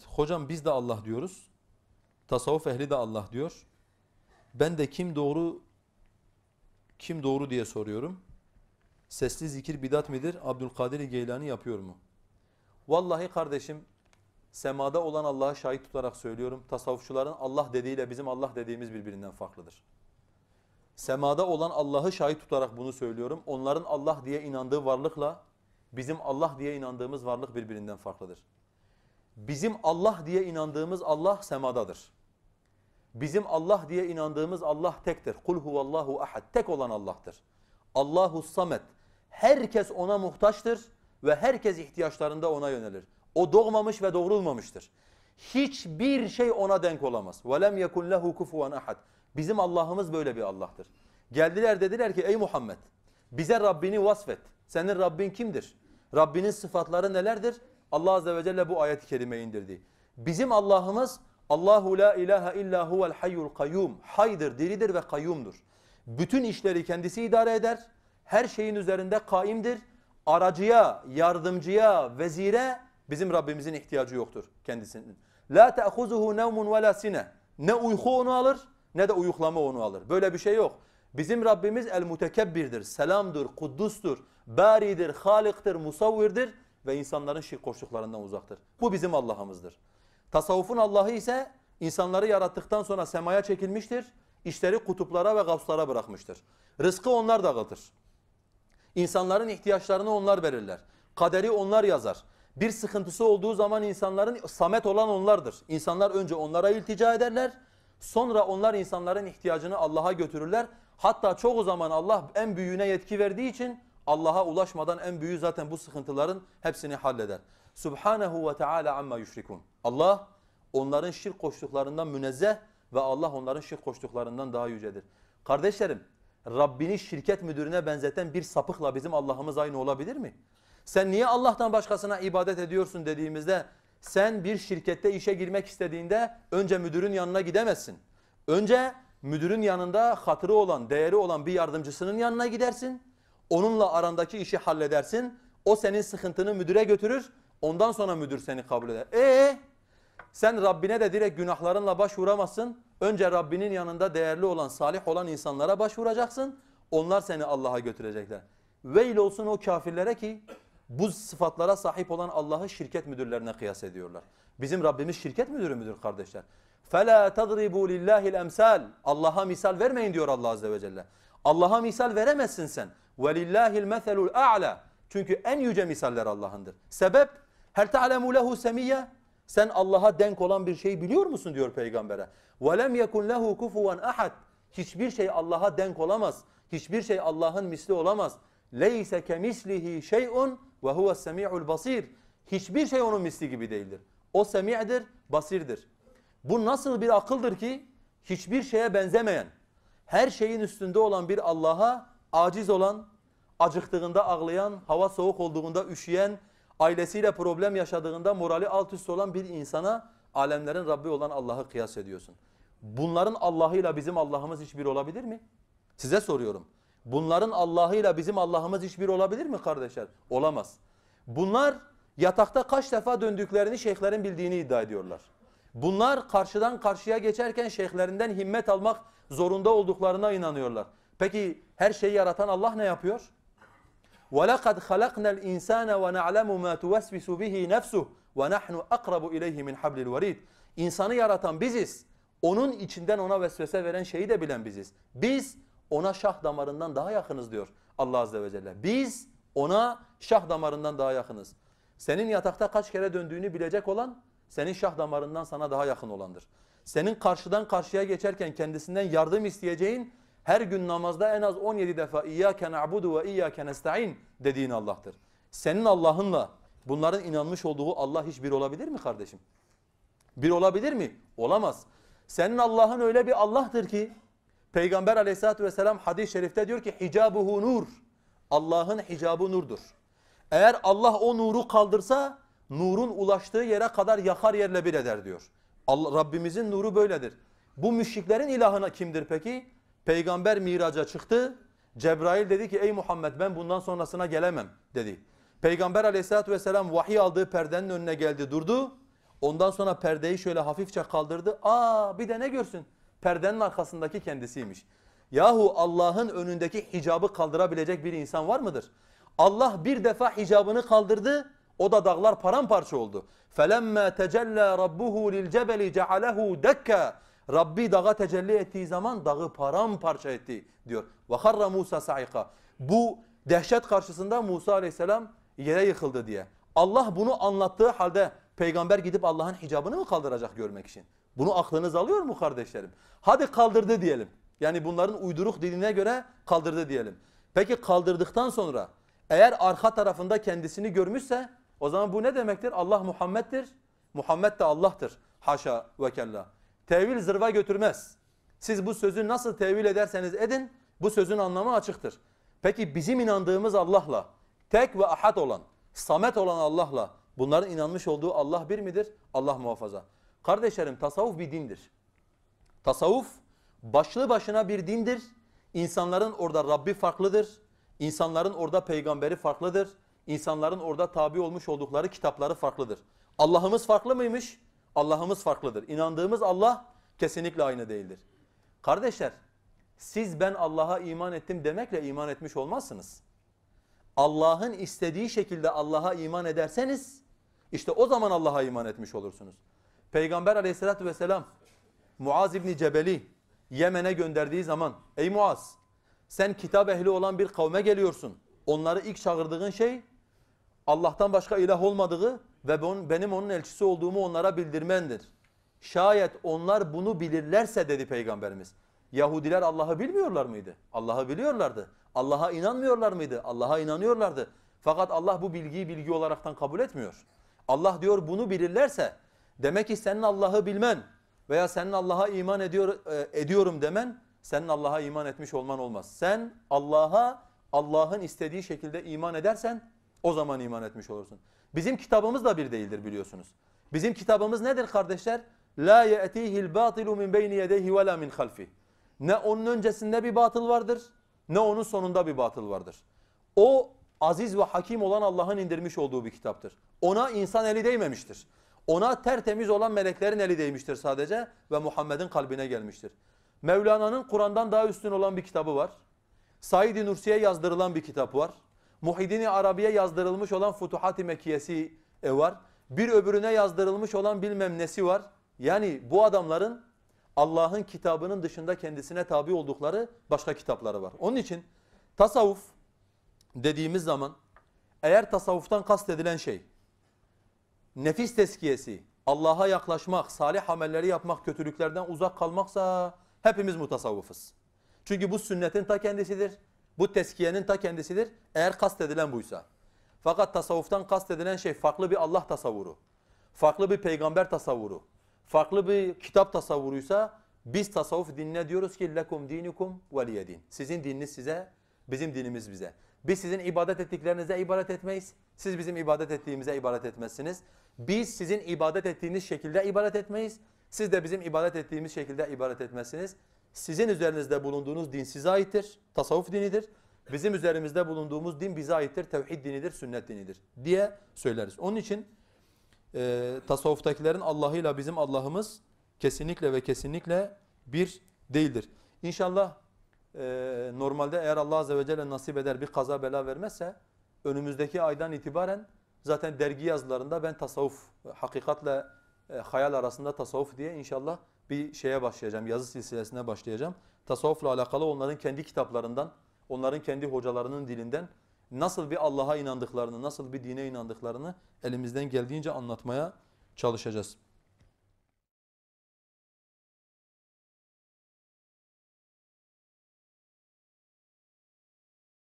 Evet. Hocam biz de Allah diyoruz. Tasavvuf ehli de Allah diyor. Ben de kim doğru kim doğru diye soruyorum. Sesli zikir bidat midir? Abdülkadir Geylani yapıyor mu? Vallahi kardeşim semada olan Allah'a şahit tutarak söylüyorum. Tasavvufçuların Allah dediğiyle bizim Allah dediğimiz birbirinden farklıdır. Semada olan Allah'ı şahit tutarak bunu söylüyorum. Onların Allah diye inandığı varlıkla bizim Allah diye inandığımız varlık birbirinden farklıdır. Bizim Allah diye inandığımız Allah semadadır. Bizim Allah diye inandığımız Allah tektir. Kul huvallahu ahad. Tek olan Allah'tır. Allahu samet. Herkes ona muhtaçtır ve herkes ihtiyaçlarında ona yönelir. O doğmamış ve doğrulmamıştır. Hiçbir şey ona denk olamaz. وَلَمْ يَكُنْ لَهُ كُفُوًا ahad. Bizim Allah'ımız böyle bir Allah'tır. Geldiler dediler ki ey Muhammed bize Rabbini vasfet. Senin Rabbin kimdir? Rabbinin sıfatları nelerdir? Allah azze ve celle bu ayet-i kerimeyi indirdi. Bizim Allah'ımız Allahu la ilahe illa huvel hayyul kayyum. Haydır, diridir ve kayyumdur. Bütün işleri kendisi idare eder. Her şeyin üzerinde kaimdir. Aracıya, yardımcıya, vezire bizim Rabbimizin ihtiyacı yoktur kendisinin. La ta'khuzuhu nevmun ve la sine. Ne uyku onu alır ne de uyuklama onu alır. Böyle bir şey yok. Bizim Rabbimiz el mütekebbirdir, selamdır, kuddustur, baridir, haliktir, musavvirdir ve insanların şirk koştuklarından uzaktır. Bu bizim Allah'ımızdır. Tasavvufun Allah'ı ise insanları yarattıktan sonra semaya çekilmiştir. İşleri kutuplara ve gavslara bırakmıştır. Rızkı onlar dağıtır. İnsanların ihtiyaçlarını onlar verirler. Kaderi onlar yazar. Bir sıkıntısı olduğu zaman insanların samet olan onlardır. İnsanlar önce onlara iltica ederler. Sonra onlar insanların ihtiyacını Allah'a götürürler. Hatta çoğu zaman Allah en büyüğüne yetki verdiği için Allah'a ulaşmadan en büyüğü zaten bu sıkıntıların hepsini halleder. Subhanahu ve taala amma yüşrikun. Allah onların şirk koştuklarından münezzeh ve Allah onların şirk koştuklarından daha yücedir. Kardeşlerim Rabbini şirket müdürüne benzeten bir sapıkla bizim Allah'ımız aynı olabilir mi? Sen niye Allah'tan başkasına ibadet ediyorsun dediğimizde sen bir şirkette işe girmek istediğinde önce müdürün yanına gidemezsin. Önce müdürün yanında hatırı olan, değeri olan bir yardımcısının yanına gidersin. Onunla arandaki işi halledersin. O senin sıkıntını müdüre götürür. Ondan sonra müdür seni kabul eder. Ee, sen Rabbine de direkt günahlarınla başvuramazsın. Önce Rabbinin yanında değerli olan, salih olan insanlara başvuracaksın. Onlar seni Allah'a götürecekler. Veil olsun o kafirlere ki bu sıfatlara sahip olan Allah'ı şirket müdürlerine kıyas ediyorlar. Bizim Rabbimiz şirket müdürü müdür kardeşler. فَلَا تَضْرِبُوا لِلّٰهِ الْاَمْسَالِ Allah'a misal vermeyin diyor Allah Azze ve Celle. Allah'a misal veremezsin sen. وَلِلَّهِ الْمَثَلُ الْاَعْلَى Çünkü en yüce misaller Allah'ındır. Sebep هَلْ تَعْلَمُ لَهُ سَمِيَّ Sen Allah'a denk olan bir şey biliyor musun diyor peygambere. وَلَمْ يَكُنْ لَهُ كُفُوًا اَحَدٍ Hiçbir şey Allah'a denk olamaz. Hiçbir şey Allah'ın misli olamaz. لَيْسَ كَمِسْلِهِ شَيْءٌ وَهُوَ السَّمِيعُ الْبَصِيرُ Hiçbir şey onun misli gibi değildir. O semi'dir, basirdir. Bu nasıl bir akıldır ki hiçbir şeye benzemeyen, her şeyin üstünde olan bir Allah'a aciz olan, acıktığında ağlayan, hava soğuk olduğunda üşüyen, ailesiyle problem yaşadığında morali alt üst olan bir insana alemlerin Rabbi olan Allah'ı kıyas ediyorsun. Bunların Allah'ıyla bizim Allah'ımız hiçbir olabilir mi? Size soruyorum. Bunların Allah'ıyla bizim Allah'ımız hiçbir olabilir mi kardeşler? Olamaz. Bunlar yatakta kaç defa döndüklerini şeyhlerin bildiğini iddia ediyorlar. Bunlar karşıdan karşıya geçerken şeyhlerinden himmet almak zorunda olduklarına inanıyorlar. Peki her şeyi yaratan Allah ne yapıyor? وَلَقَدْ خَلَقْنَا الْاِنْسَانَ وَنَعْلَمُ مَا تُوَسْوِسُ بِهِ نَفْسُهُ وَنَحْنُ أَقْرَبُ اِلَيْهِ مِنْ حَبْلِ الْوَرِيدِ İnsanı yaratan biziz. Onun içinden ona vesvese veren şeyi de bilen biziz. Biz ona şah damarından daha yakınız diyor Allah Azze ve Celle. Biz ona şah damarından daha yakınız. Senin yatakta kaç kere döndüğünü bilecek olan senin şah damarından sana daha yakın olandır. Senin karşıdan karşıya geçerken kendisinden yardım isteyeceğin her gün namazda en az 17 defa İyyâke na'budu ve İyyâke nesta'in dediğin Allah'tır. Senin Allah'ınla bunların inanmış olduğu Allah hiçbir olabilir mi kardeşim? Bir olabilir mi? Olamaz. Senin Allah'ın öyle bir Allah'tır ki Peygamber aleyhissalatü vesselam hadis-i şerifte diyor ki hicabuhu nur. Allah'ın hicabı nurdur. Eğer Allah o nuru kaldırsa nurun ulaştığı yere kadar yakar yerle bir eder diyor. Allah, Rabbimizin nuru böyledir. Bu müşriklerin ilahına kimdir peki? Peygamber miraca çıktı. Cebrail dedi ki ey Muhammed ben bundan sonrasına gelemem dedi. Peygamber aleyhissalatü vesselam vahiy aldığı perdenin önüne geldi durdu. Ondan sonra perdeyi şöyle hafifçe kaldırdı. Aa bir de ne görsün? Perdenin arkasındaki kendisiymiş. Yahu Allah'ın önündeki hicabı kaldırabilecek bir insan var mıdır? Allah bir defa hicabını kaldırdı. O da dağlar paramparça oldu. فَلَمَّا تَجَلَّى رَبُّهُ لِلْجَبَلِ جَعَلَهُ دَكَّا Rabbi dağa tecelli ettiği zaman dağı paramparça etti diyor. وَخَرَّ Musa saika. Bu dehşet karşısında Musa aleyhisselam yere yıkıldı diye. Allah bunu anlattığı halde peygamber gidip Allah'ın hicabını mı kaldıracak görmek için? Bunu aklınız alıyor mu kardeşlerim? Hadi kaldırdı diyelim. Yani bunların uyduruk diline göre kaldırdı diyelim. Peki kaldırdıktan sonra eğer arka tarafında kendisini görmüşse o zaman bu ne demektir? Allah Muhammed'dir. Muhammed de Allah'tır. Haşa ve kella. Tevil zırva götürmez. Siz bu sözü nasıl tevil ederseniz edin bu sözün anlamı açıktır. Peki bizim inandığımız Allah'la tek ve ahad olan, samet olan Allah'la bunların inanmış olduğu Allah bir midir? Allah muhafaza. Kardeşlerim tasavvuf bir dindir. Tasavvuf başlı başına bir dindir. İnsanların orada Rabbi farklıdır. İnsanların orada peygamberi farklıdır. İnsanların orada tabi olmuş oldukları kitapları farklıdır. Allah'ımız farklı mıymış? Allah'ımız farklıdır. İnandığımız Allah kesinlikle aynı değildir. Kardeşler siz ben Allah'a iman ettim demekle iman etmiş olmazsınız. Allah'ın istediği şekilde Allah'a iman ederseniz işte o zaman Allah'a iman etmiş olursunuz. Peygamber aleyhissalatü vesselam Muaz ibn Cebeli Yemen'e gönderdiği zaman ey Muaz sen kitap ehli olan bir kavme geliyorsun. Onları ilk çağırdığın şey Allah'tan başka ilah olmadığı ve benim onun elçisi olduğumu onlara bildirmendir. Şayet onlar bunu bilirlerse dedi Peygamberimiz. Yahudiler Allah'ı bilmiyorlar mıydı? Allah'ı biliyorlardı. Allah'a inanmıyorlar mıydı? Allah'a inanıyorlardı. Fakat Allah bu bilgiyi bilgi olaraktan kabul etmiyor. Allah diyor bunu bilirlerse demek ki senin Allah'ı bilmen veya senin Allah'a iman ediyor e, ediyorum demen senin Allah'a iman etmiş olman olmaz. Sen Allah'a Allah'ın istediği şekilde iman edersen o zaman iman etmiş olursun. Bizim kitabımız da bir değildir biliyorsunuz. Bizim kitabımız nedir kardeşler? La ye'tihil batilu min beyni yedeyhi ve la min Ne onun öncesinde bir batıl vardır ne onun sonunda bir batıl vardır. O aziz ve hakim olan Allah'ın indirmiş olduğu bir kitaptır. Ona insan eli değmemiştir. Ona tertemiz olan meleklerin eli değmiştir sadece ve Muhammed'in kalbine gelmiştir. Mevlana'nın Kur'an'dan daha üstün olan bir kitabı var. Said-i Nursi'ye yazdırılan bir kitap var. Muhyiddin Arabi'ye yazdırılmış olan Futuhat-ı Mekkiyesi e, var. Bir öbürüne yazdırılmış olan bilmem nesi var. Yani bu adamların Allah'ın kitabının dışında kendisine tabi oldukları başka kitapları var. Onun için tasavvuf dediğimiz zaman eğer tasavvuftan kastedilen şey nefis teskiyesi, Allah'a yaklaşmak, salih amelleri yapmak, kötülüklerden uzak kalmaksa hepimiz mutasavvıfız. Çünkü bu sünnetin ta kendisidir. Bu teskiyenin ta kendisidir. Eğer kastedilen buysa. Fakat tasavvuftan kastedilen şey farklı bir Allah tasavvuru. Farklı bir peygamber tasavvuru. Farklı bir kitap tasavvuruysa biz tasavvuf dinine diyoruz ki lekum dinikum, veliye din. Sizin dininiz size, bizim dinimiz bize. Biz sizin ibadet ettiklerinize ibadet etmeyiz. Siz bizim ibadet ettiğimize ibadet etmezsiniz. Biz sizin ibadet ettiğiniz şekilde ibadet etmeyiz. Siz de bizim ibadet ettiğimiz şekilde ibadet etmezsiniz sizin üzerinizde bulunduğunuz din size aittir, tasavvuf dinidir. Bizim üzerimizde bulunduğumuz din bize aittir, tevhid dinidir, sünnet dinidir diye söyleriz. Onun için e, tasavvuftakilerin Allah'ıyla bizim Allah'ımız kesinlikle ve kesinlikle bir değildir. İnşallah e, normalde eğer Allah Azze ve Celle nasip eder bir kaza bela vermezse önümüzdeki aydan itibaren zaten dergi yazılarında ben tasavvuf, hakikatle e, hayal arasında tasavvuf diye inşallah bir şeye başlayacağım, yazı silsilesine başlayacağım. Tasavvufla alakalı onların kendi kitaplarından, onların kendi hocalarının dilinden nasıl bir Allah'a inandıklarını, nasıl bir dine inandıklarını elimizden geldiğince anlatmaya çalışacağız.